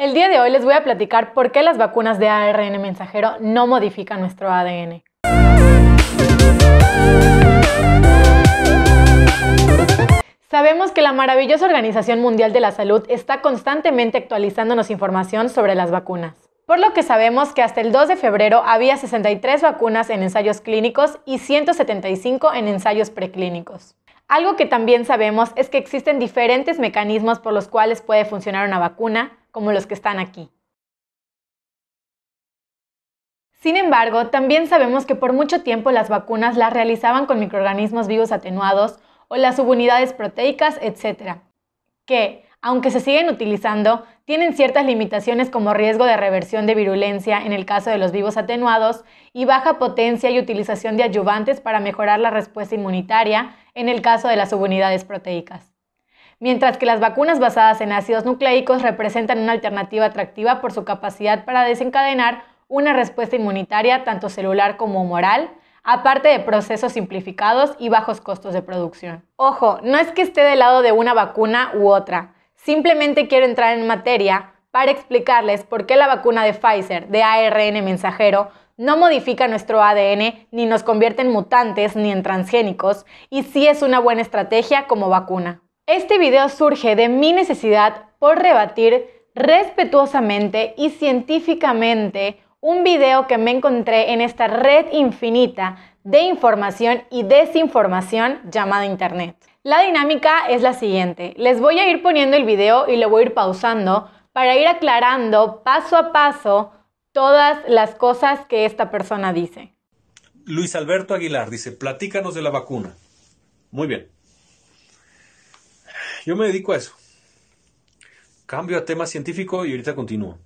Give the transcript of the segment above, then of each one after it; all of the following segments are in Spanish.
El día de hoy les voy a platicar por qué las vacunas de ARN mensajero no modifican nuestro ADN. Sabemos que la maravillosa Organización Mundial de la Salud está constantemente actualizándonos información sobre las vacunas. Por lo que sabemos que hasta el 2 de febrero había 63 vacunas en ensayos clínicos y 175 en ensayos preclínicos. Algo que también sabemos es que existen diferentes mecanismos por los cuales puede funcionar una vacuna, como los que están aquí. Sin embargo, también sabemos que por mucho tiempo las vacunas las realizaban con microorganismos vivos atenuados o las subunidades proteicas, etc., que, aunque se siguen utilizando, tienen ciertas limitaciones como riesgo de reversión de virulencia en el caso de los vivos atenuados y baja potencia y utilización de ayudantes para mejorar la respuesta inmunitaria en el caso de las subunidades proteicas mientras que las vacunas basadas en ácidos nucleicos representan una alternativa atractiva por su capacidad para desencadenar una respuesta inmunitaria tanto celular como humoral, aparte de procesos simplificados y bajos costos de producción. Ojo, no es que esté del lado de una vacuna u otra, simplemente quiero entrar en materia para explicarles por qué la vacuna de Pfizer de ARN mensajero no modifica nuestro ADN ni nos convierte en mutantes ni en transgénicos y si es una buena estrategia como vacuna. Este video surge de mi necesidad por rebatir respetuosamente y científicamente un video que me encontré en esta red infinita de información y desinformación llamada Internet. La dinámica es la siguiente. Les voy a ir poniendo el video y lo voy a ir pausando para ir aclarando paso a paso todas las cosas que esta persona dice. Luis Alberto Aguilar dice, platícanos de la vacuna. Muy bien. Yo me dedico a eso. Cambio a tema científico y ahorita continúo.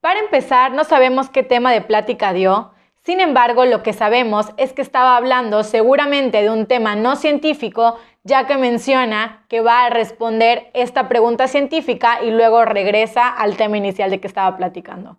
Para empezar, no sabemos qué tema de plática dio. Sin embargo, lo que sabemos es que estaba hablando seguramente de un tema no científico, ya que menciona que va a responder esta pregunta científica y luego regresa al tema inicial de que estaba platicando.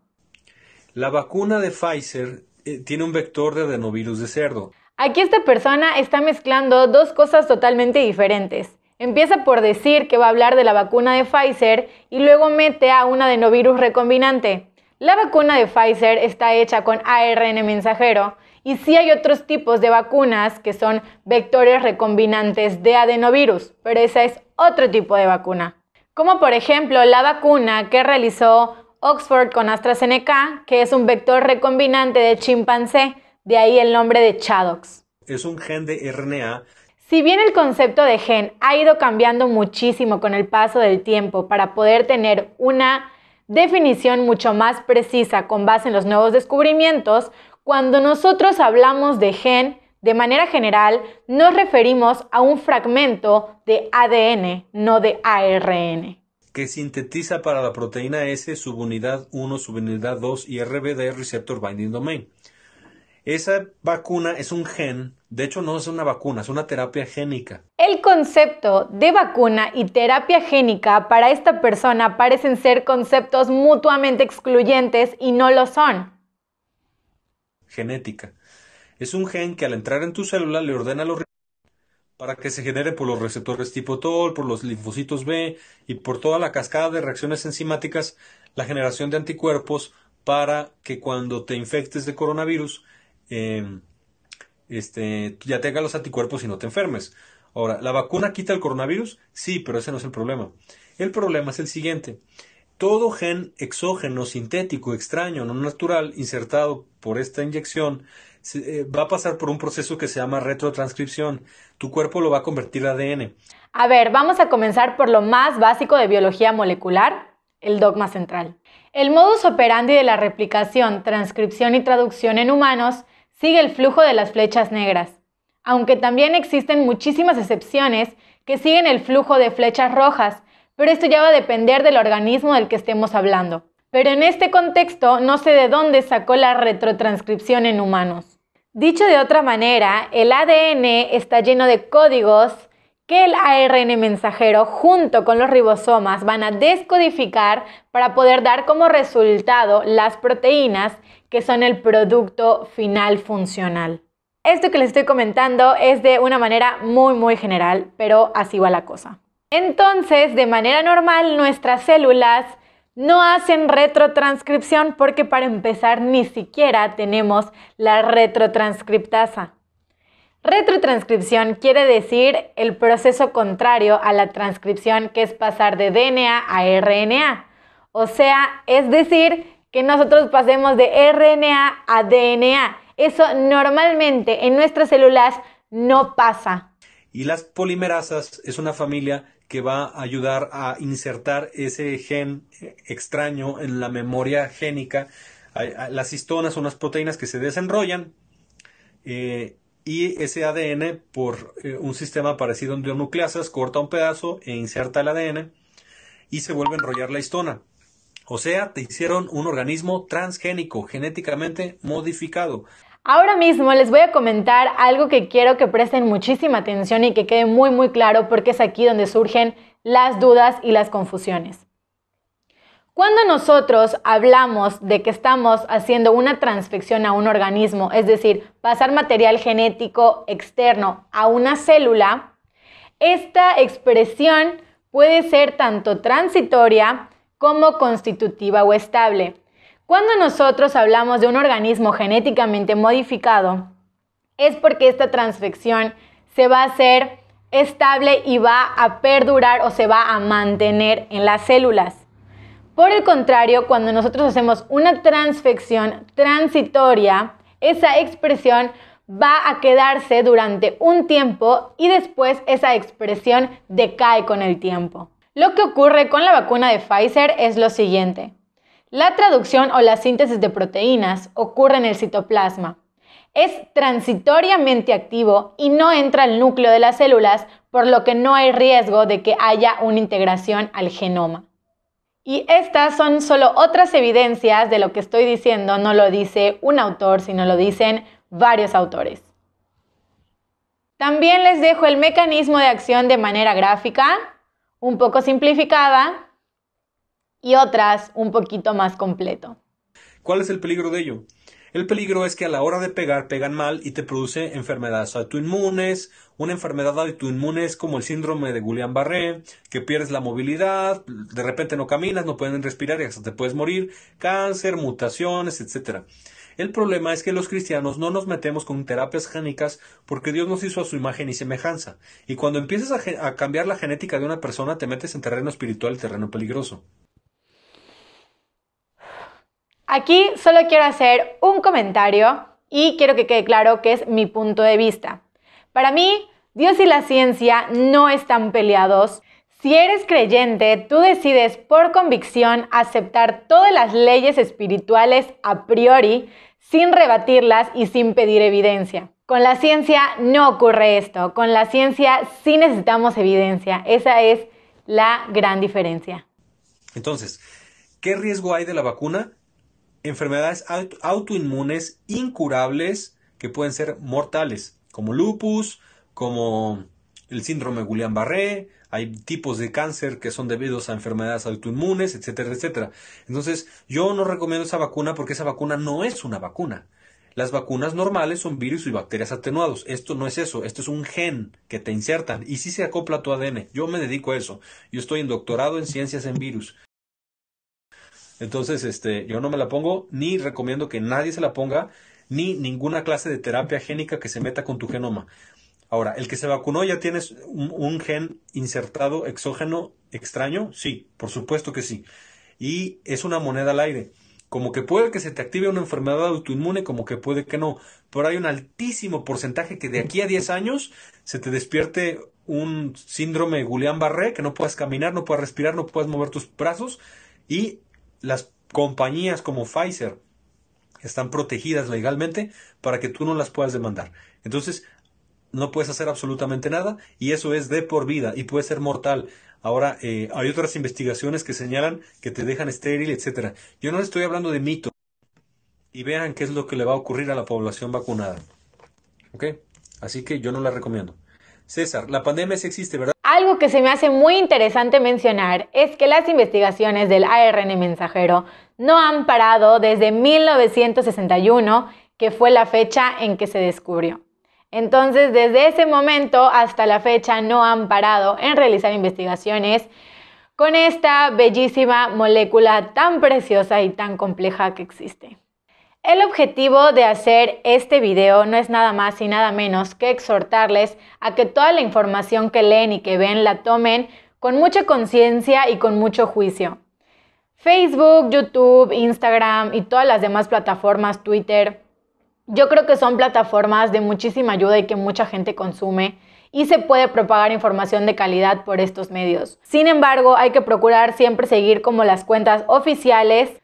La vacuna de Pfizer eh, tiene un vector de adenovirus de cerdo. Aquí esta persona está mezclando dos cosas totalmente diferentes. Empieza por decir que va a hablar de la vacuna de Pfizer y luego mete a un adenovirus recombinante. La vacuna de Pfizer está hecha con ARN mensajero y sí hay otros tipos de vacunas que son vectores recombinantes de adenovirus, pero esa es otro tipo de vacuna. Como por ejemplo la vacuna que realizó Oxford con AstraZeneca, que es un vector recombinante de chimpancé, de ahí el nombre de ChAdOx. Es un gen de RNA si bien el concepto de gen ha ido cambiando muchísimo con el paso del tiempo para poder tener una definición mucho más precisa con base en los nuevos descubrimientos, cuando nosotros hablamos de gen, de manera general, nos referimos a un fragmento de ADN, no de ARN. Que sintetiza para la proteína S subunidad 1, subunidad 2 y RBD receptor binding domain. Esa vacuna es un gen, de hecho no es una vacuna, es una terapia génica. El concepto de vacuna y terapia génica para esta persona parecen ser conceptos mutuamente excluyentes y no lo son. Genética. Es un gen que al entrar en tu célula le ordena los para que se genere por los receptores tipo TOL, por los linfocitos B y por toda la cascada de reacciones enzimáticas la generación de anticuerpos para que cuando te infectes de coronavirus eh, este, ya tenga los anticuerpos y no te enfermes. Ahora, ¿la vacuna quita el coronavirus? Sí, pero ese no es el problema. El problema es el siguiente. Todo gen exógeno, sintético, extraño, no natural, insertado por esta inyección, eh, va a pasar por un proceso que se llama retrotranscripción. Tu cuerpo lo va a convertir a ADN. A ver, vamos a comenzar por lo más básico de biología molecular, el dogma central. El modus operandi de la replicación, transcripción y traducción en humanos sigue el flujo de las flechas negras, aunque también existen muchísimas excepciones que siguen el flujo de flechas rojas, pero esto ya va a depender del organismo del que estemos hablando. Pero en este contexto no sé de dónde sacó la retrotranscripción en humanos. Dicho de otra manera, el ADN está lleno de códigos que el ARN mensajero junto con los ribosomas van a descodificar para poder dar como resultado las proteínas que son el producto final funcional. Esto que les estoy comentando es de una manera muy muy general, pero así va la cosa. Entonces, de manera normal, nuestras células no hacen retrotranscripción porque para empezar ni siquiera tenemos la retrotranscriptasa. Retrotranscripción quiere decir el proceso contrario a la transcripción que es pasar de DNA a RNA. O sea, es decir, que nosotros pasemos de RNA a DNA. Eso normalmente en nuestras células no pasa. Y las polimerasas es una familia que va a ayudar a insertar ese gen extraño en la memoria génica. Las histonas son unas proteínas que se desenrollan eh, y ese ADN por eh, un sistema parecido a nucleasas corta un pedazo e inserta el ADN y se vuelve a enrollar la histona. O sea, te hicieron un organismo transgénico, genéticamente modificado. Ahora mismo les voy a comentar algo que quiero que presten muchísima atención y que quede muy muy claro porque es aquí donde surgen las dudas y las confusiones. Cuando nosotros hablamos de que estamos haciendo una transfección a un organismo, es decir, pasar material genético externo a una célula, esta expresión puede ser tanto transitoria como constitutiva o estable. Cuando nosotros hablamos de un organismo genéticamente modificado, es porque esta transfección se va a hacer estable y va a perdurar o se va a mantener en las células. Por el contrario, cuando nosotros hacemos una transfección transitoria, esa expresión va a quedarse durante un tiempo y después esa expresión decae con el tiempo. Lo que ocurre con la vacuna de Pfizer es lo siguiente. La traducción o la síntesis de proteínas ocurre en el citoplasma. Es transitoriamente activo y no entra al núcleo de las células, por lo que no hay riesgo de que haya una integración al genoma. Y estas son solo otras evidencias de lo que estoy diciendo, no lo dice un autor, sino lo dicen varios autores. También les dejo el mecanismo de acción de manera gráfica un poco simplificada y otras un poquito más completo. ¿Cuál es el peligro de ello? El peligro es que a la hora de pegar, pegan mal y te produce enfermedades autoinmunes. Una enfermedad autoinmune es como el síndrome de Guillain-Barré, que pierdes la movilidad, de repente no caminas, no pueden respirar y hasta te puedes morir. Cáncer, mutaciones, etc. El problema es que los cristianos no nos metemos con terapias génicas porque Dios nos hizo a su imagen y semejanza. Y cuando empiezas a, cambiar la genética de una persona, te metes en terreno espiritual terreno peligroso. Aquí solo quiero hacer un comentario y quiero que quede claro que es mi punto de vista. Para mí, Dios y la ciencia no están peleados. Si eres creyente, tú decides por convicción aceptar todas las leyes espirituales a priori, sin rebatirlas y sin pedir evidencia. Con la ciencia no ocurre esto. Con la ciencia sí necesitamos evidencia. Esa es la gran diferencia. Entonces, ¿qué riesgo hay de la vacuna? enfermedades autoinmunes incurables que pueden ser mortales, como lupus, como el síndrome Guillain-Barré, hay tipos de cáncer que son debidos a enfermedades autoinmunes, etcétera, etcétera. Entonces, yo no recomiendo esa vacuna porque esa vacuna no es una vacuna. Las vacunas normales son virus y bacterias atenuados. Esto no es eso, esto es un gen que te insertan y si sí se acopla a tu ADN. Yo me dedico a eso. Yo estoy en doctorado en ciencias en virus. Entonces, este, yo no me la pongo, ni recomiendo que nadie se la ponga, ni ninguna clase de terapia génica que se meta con tu genoma. Ahora, el que se vacunó ya tienes un, gen insertado exógeno extraño, sí, por supuesto que sí. Y es una moneda al aire como que puede que se te active una enfermedad autoinmune, como que puede que no, pero hay un altísimo porcentaje que de aquí a 10 años se te despierte un síndrome Guillain-Barré, que no puedas caminar, no puedas respirar, no puedes mover tus brazos y las compañías como Pfizer están protegidas legalmente para que tú no las puedas demandar. Entonces, no puedes hacer absolutamente nada y eso es de por vida y puede ser mortal. Ahora, eh, hay otras investigaciones que señalan que te dejan estéril, etcétera. Yo no estoy hablando de mito. Y vean qué es lo que le va a ocurrir a la población vacunada. ¿Ok? Así que yo no la recomiendo. César, la pandemia sí existe, ¿verdad? Algo que se me hace muy interesante mencionar es que las investigaciones del ARN mensajero no han parado desde 1961, que fue la fecha en que se descubrió. Entonces, desde ese momento hasta la fecha no han parado en realizar investigaciones con esta bellísima molécula tan preciosa y tan compleja que existe. El objetivo de hacer este video no es nada más y nada menos que exhortarles a que toda la información que leen y que ven la tomen con mucha conciencia y con mucho juicio. Facebook, YouTube, Instagram y todas las demás plataformas, Twitter, yo creo que son plataformas de muchísima ayuda y que mucha gente consume y se puede propagar información de calidad por estos medios. Sin embargo, hay que procurar siempre seguir como las cuentas oficiales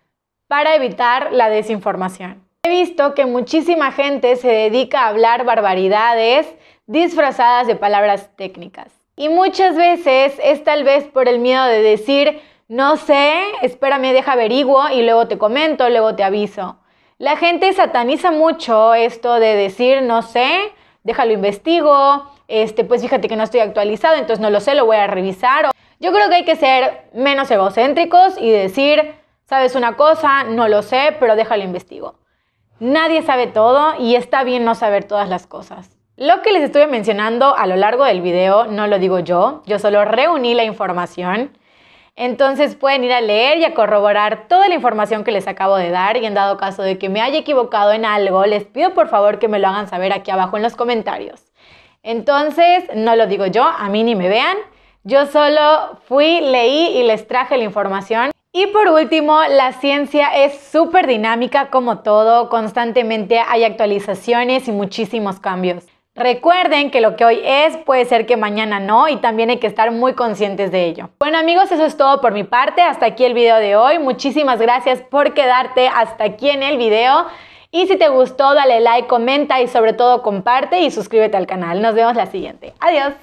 para evitar la desinformación. He visto que muchísima gente se dedica a hablar barbaridades disfrazadas de palabras técnicas. Y muchas veces es tal vez por el miedo de decir, no sé, espérame, deja averiguo y luego te comento, luego te aviso. La gente sataniza mucho esto de decir, no sé, déjalo investigo, este, pues fíjate que no estoy actualizado, entonces no lo sé, lo voy a revisar. Yo creo que hay que ser menos egocéntricos y decir, ¿Sabes una cosa? No lo sé, pero déjalo investigo. Nadie sabe todo y está bien no saber todas las cosas. Lo que les estuve mencionando a lo largo del video no lo digo yo, yo solo reuní la información. Entonces pueden ir a leer y a corroborar toda la información que les acabo de dar y en dado caso de que me haya equivocado en algo, les pido por favor que me lo hagan saber aquí abajo en los comentarios. Entonces, no lo digo yo, a mí ni me vean, yo solo fui, leí y les traje la información. Y por último, la ciencia es súper dinámica como todo, constantemente hay actualizaciones y muchísimos cambios. Recuerden que lo que hoy es puede ser que mañana no y también hay que estar muy conscientes de ello. Bueno amigos, eso es todo por mi parte. Hasta aquí el video de hoy. Muchísimas gracias por quedarte hasta aquí en el video. Y si te gustó, dale like, comenta y sobre todo comparte y suscríbete al canal. Nos vemos la siguiente. Adiós.